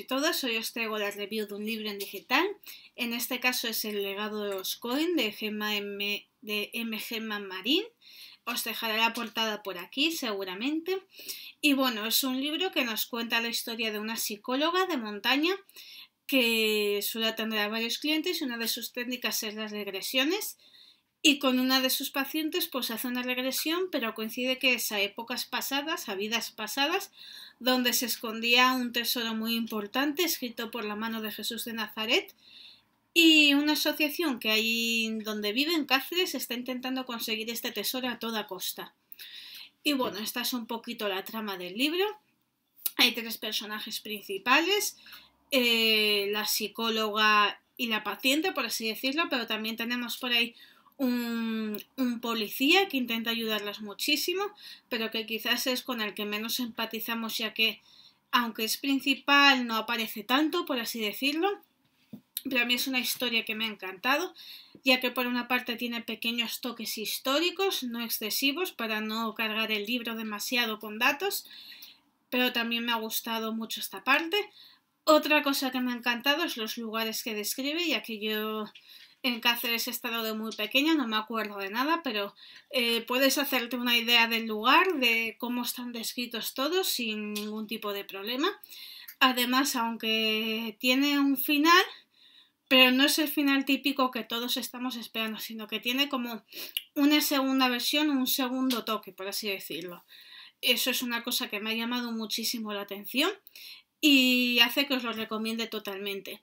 y todas, hoy os traigo la review de un libro en digital, en este caso es El legado de los Coins de, Gemma M, de M. Marín, os dejaré la portada por aquí seguramente, y bueno, es un libro que nos cuenta la historia de una psicóloga de montaña que suele atender a varios clientes y una de sus técnicas es las regresiones, y con una de sus pacientes pues hace una regresión, pero coincide que es a épocas pasadas, a vidas pasadas, donde se escondía un tesoro muy importante escrito por la mano de Jesús de Nazaret. Y una asociación que ahí donde vive en Cáceres está intentando conseguir este tesoro a toda costa. Y bueno, esta es un poquito la trama del libro. Hay tres personajes principales, eh, la psicóloga y la paciente, por así decirlo, pero también tenemos por ahí un, policía que intenta ayudarlas muchísimo, pero que quizás es con el que menos empatizamos ya que, aunque es principal, no aparece tanto, por así decirlo. Pero a mí es una historia que me ha encantado, ya que por una parte tiene pequeños toques históricos, no excesivos, para no cargar el libro demasiado con datos, pero también me ha gustado mucho esta parte. Otra cosa que me ha encantado es los lugares que describe, ya que yo en Cáceres he estado de muy pequeña, no me acuerdo de nada, pero eh, puedes hacerte una idea del lugar, de cómo están descritos todos sin ningún tipo de problema. Además, aunque tiene un final, pero no es el final típico que todos estamos esperando, sino que tiene como una segunda versión, un segundo toque, por así decirlo. Eso es una cosa que me ha llamado muchísimo la atención y hace que os lo recomiende totalmente.